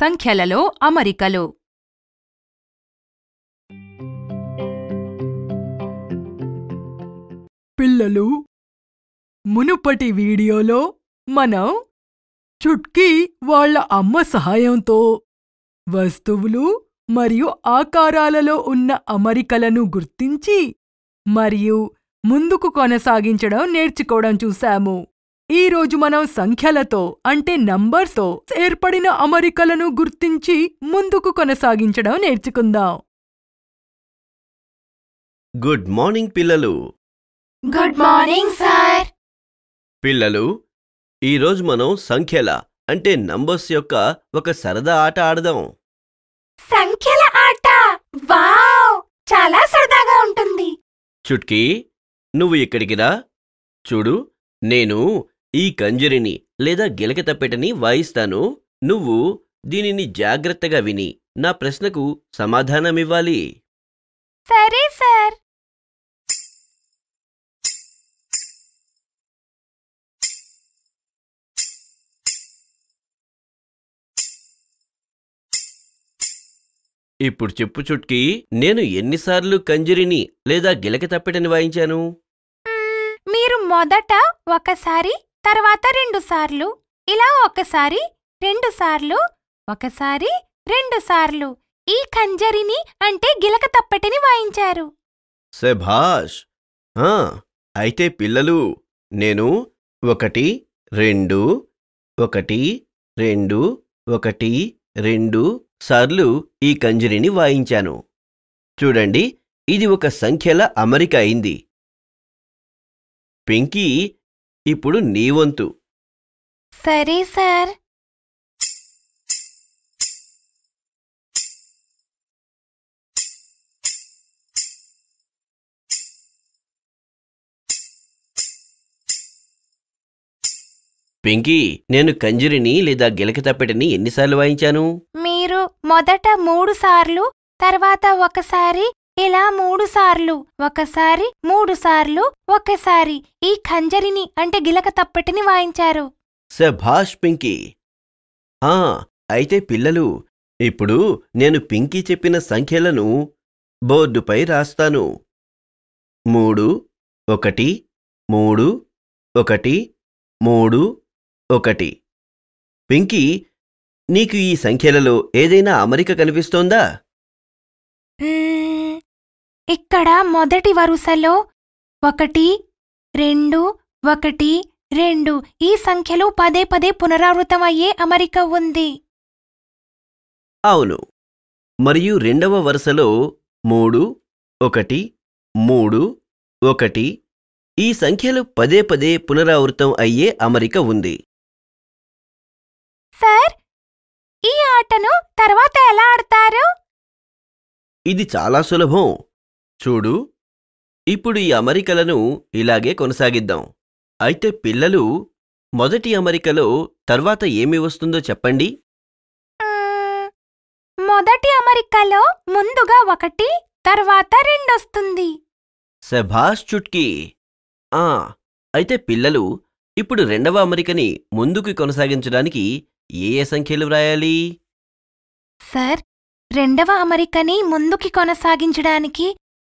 సంఖ్యలలో అమరికలు పిల్లలు మునుపటి వీడియోలో మనం చుట్కీ వాళ్ళ అమ్మ సహాయంతో వస్తువులు మరియు ఆకారాలలో ఉన్న అమరికలను గుర్తించి మరియు ముందుకు కొనసాగించడం నేర్చుకోవడం చూశాము ఈ రోజు మనం సంఖ్యలతో అంటే నంబర్స్తో ఏర్పడిన అమరికలను గుర్తించి ముందుకు కొనసాగించడం నేర్చుకుందాం గుడ్ మార్నింగ్ పిల్లలు గుడ్ మార్నింగ్ సార్ పిల్లలు ఈరోజు మనం సంఖ్యల అంటే నంబర్స్ యొక్క ఒక సరదా ఆట ఆడదాం సంఖ్యల ఆట వావ్ చాలా సరదాగా ఉంటుంది చుట్కీ నువ్వు ఇక్కడికి రా చూడు నేను ఈ కంజరిని లేదా గిలకతప్పెటని వాయిస్తాను నువ్వు దీనిని జాగ్రత్తగా విని నా ప్రశ్నకు సమాధానమివ్వాలి సరే సార్ ఇప్పుడు చెప్పు చుట్కి నేను ఎన్నిసార్లు కంజరిని లేదా గిలకతప్పెటని వాయించాను మీరు మొదట ఒకసారి తర్వాత రెండుసార్లు ఇలా ఒకసారి రెండుసార్లు ఒకసారి రెండుసార్లు ఈ కంజరిని అంటే గిలక తప్పటిని వాయించారు సెభాష్ అయితే పిల్లలు నేను ఒకటి రెండు ఒకటి రెండు ఒకటి రెండు సార్లు ఈ కంజరిని వాయించాను చూడండి ఇది ఒక సంఖ్యల అమరిక అయింది పింకీ ఇప్పుడు నీ వంతు సరే సార్ పింకీ నేను కంజరిని లేదా గిలకితప్పెటిని ఎన్నిసార్లు వాయించాను మీరు మొదట మూడు సార్లు తర్వాత ఒకసారి ఇలా మూడుసార్లు ఒకసారి మూడుసార్లు ఒకసారి ఈ ఖంజరిని అంటే గిలక తప్పటిని వాయించారు సభాష్ పింకీ ఆ అయితే పిల్లలు ఇప్పుడు నేను పింకీ చెప్పిన సంఖ్యలను బోర్డుపై రాస్తాను మూడు ఒకటి మూడు ఒకటి మూడు ఒకటి పింకీ నీకు ఈ సంఖ్యలలో ఏదైనా అమరిక కనిపిస్తోందా ఇక్కడ మొదటి వరుసలో ఒకటి రెండు ఒకటి రెండు ఈ సంఖ్యలు పదే పదే పునరావృతమయ్యే అమరిక ఉంది అవును మరియు రెండవ వరుసలో మూడు ఒకటి మూడు ఒకటి ఈ సంఖ్యలు పదే పదే పునరావృతం అయ్యే అమరిక ఉంది సార్ ఈ ఆటను తర్వాత ఎలా ఆడతారు ఇది చాలా సులభం చూడు ఇప్పుడు ఈ అమరికలను ఇలాగే కొనసాగిద్దాం అయితే పిల్లలు మొదటి అమరికలో తర్వాత ఏమి వస్తుందో చెప్పండి మొదటి అమరికలో ముందుగా ఒకటి తర్వాత రెండొస్తుంది శభాష్ చుట్కీ ఆ అయితే పిల్లలు ఇప్పుడు రెండవ అమరికని ముందుకు కొనసాగించడానికి ఏ ఏ సంఖ్యలు వ్రాయాలి సార్ రెండవ అమరికని ముందుకి కొనసాగించడానికి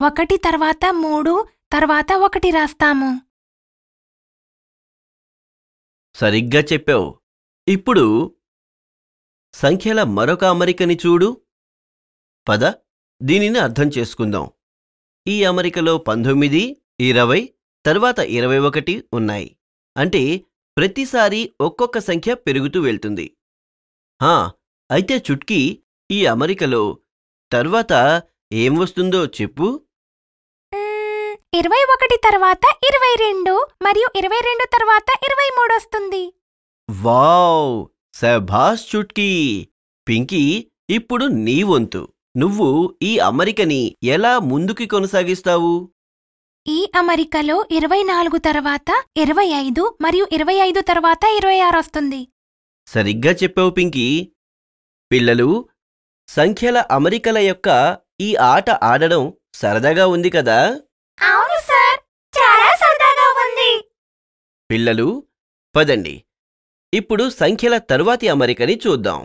ఒకటి తర్వాత మూడు తర్వాత ఒకటి రాస్తాము సరిగ్గా చెప్పావు ఇప్పుడు సంఖ్యల మరొక అమరికని చూడు పద దీనిని అర్థం చేసుకుందాం ఈ అమరికలో పంతొమ్మిది ఇరవై తర్వాత ఇరవై ఒకటి ఉన్నాయి అంటే ప్రతిసారి ఒక్కొక్క సంఖ్య పెరుగుతూ వెళ్తుంది హా అయితే చుట్కీ ఈ అమరికలో తర్వాత ఏం వస్తుందో చెప్పు ఇరవై ఒకటి తర్వాత ఇరవై రెండు మరియు ఇరవై రెండు తర్వాత ఇరవై మూడు వస్తుంది వావ్ శభాష్ చుట్కీ పింకీ ఇప్పుడు నీ వంతు నువ్వు ఈ అమరికని ఎలా ముందుకి కొనసాగిస్తావు ఈ అమరికలో ఇరవై నాలుగు తర్వాత ఇరవై ఐదు మరియు ఇరవై ఐదు తర్వాత ఇరవై ఆరు వస్తుంది సరిగ్గా చెప్పావు పింకీ పిల్లలు సంఖ్యల అమరికల యొక్క ఈ ఆట ఆడడం సరదాగా ఉంది కదా అవును సార్ చాలా సరదాగా ఉంది పిల్లలు పదండి ఇప్పుడు సంఖ్యల తరువాతి అమరికని చూద్దాం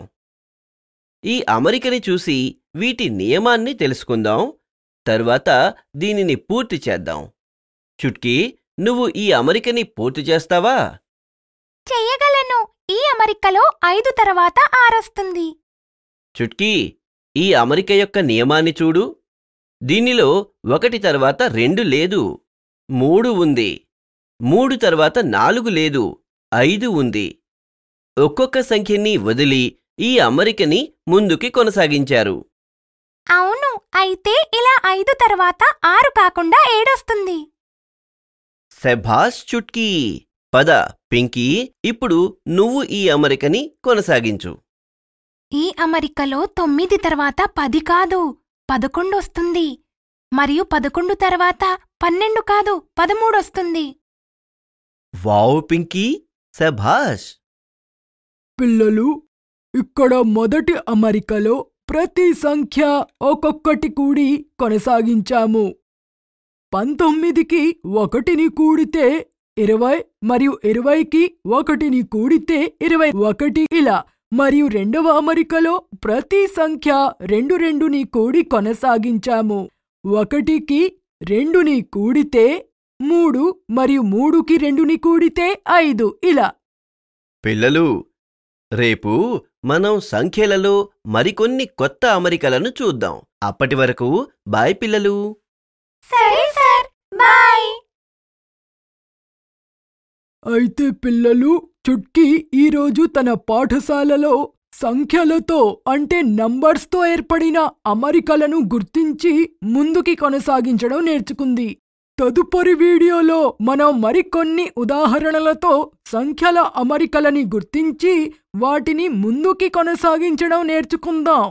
ఈ అమరికని చూసి వీటి నియమాన్ని తెలుసుకుందాం తర్వాత దీనిని పూర్తి చేద్దాం చుట్కీ నువ్వు ఈ అమరికని పూర్తి చేస్తావా చెయ్యగలను ఈ అమరికలో ఐదు తర్వాత ఆరొస్తుంది చుట్కీ ఈ అమరిక యొక్క నియమాన్ని చూడు దీనిలో ఒకటి తర్వాత రెండు లేదు మూడు ఉంది మూడు తర్వాత నాలుగు లేదు ఐదు ఉంది ఒక్కొక్క సంఖ్యని వదిలి ఈ అమరికని ముందుకి కొనసాగించారు అవును అయితే ఇలా ఐదు తర్వాత ఆరు కాకుండా ఏడొస్తుంది సెభాస్ చుట్కీ పద పింకీ ఇప్పుడు నువ్వు ఈ అమరికని కొనసాగించు ఈ అమరికలో తొమ్మిది తర్వాత పది కాదు పదకొండొస్తుంది మరియు పదకొండు తర్వాత పన్నెండు కాదు పదమూడొస్తుంది వావు పింకీ సభాష్ పిల్లలు ఇక్కడ మొదటి అమరికలో ప్రతి సంఖ్య ఒక్కొక్కటి కూడి కొనసాగించాము పంతొమ్మిదికి ఒకటిని కూడితే ఇరవై మరియు ఇరవైకి ఒకటిని కూడితే ఇరవై ఒకటి ఇలా మరియు రెండవ అమరికలో ప్రతి సంఖ్య రెండు రెండుని కూడి కొనసాగించాము ఒకటికి రెండుని కూడితే మూడు మరియు మూడుకి రెండుని కూడితే ఐదు ఇలా పిల్లలు రేపు మనం సంఖ్యలలో మరికొన్ని కొత్త అమరికలను చూద్దాం అప్పటి వరకు బాయ్ పిల్లలు సరే సార్ అయితే పిల్లలు చుట్కీ ఈరోజు తన పాఠశాలలో సంఖ్యలతో అంటే నంబర్స్తో ఏర్పడిన అమరికలను గుర్తించి ముందుకి కొనసాగించడం నేర్చుకుంది తదుపరి వీడియోలో మనం మరికొన్ని ఉదాహరణలతో సంఖ్యల అమరికలని గుర్తించి వాటిని ముందుకి కొనసాగించడం నేర్చుకుందాం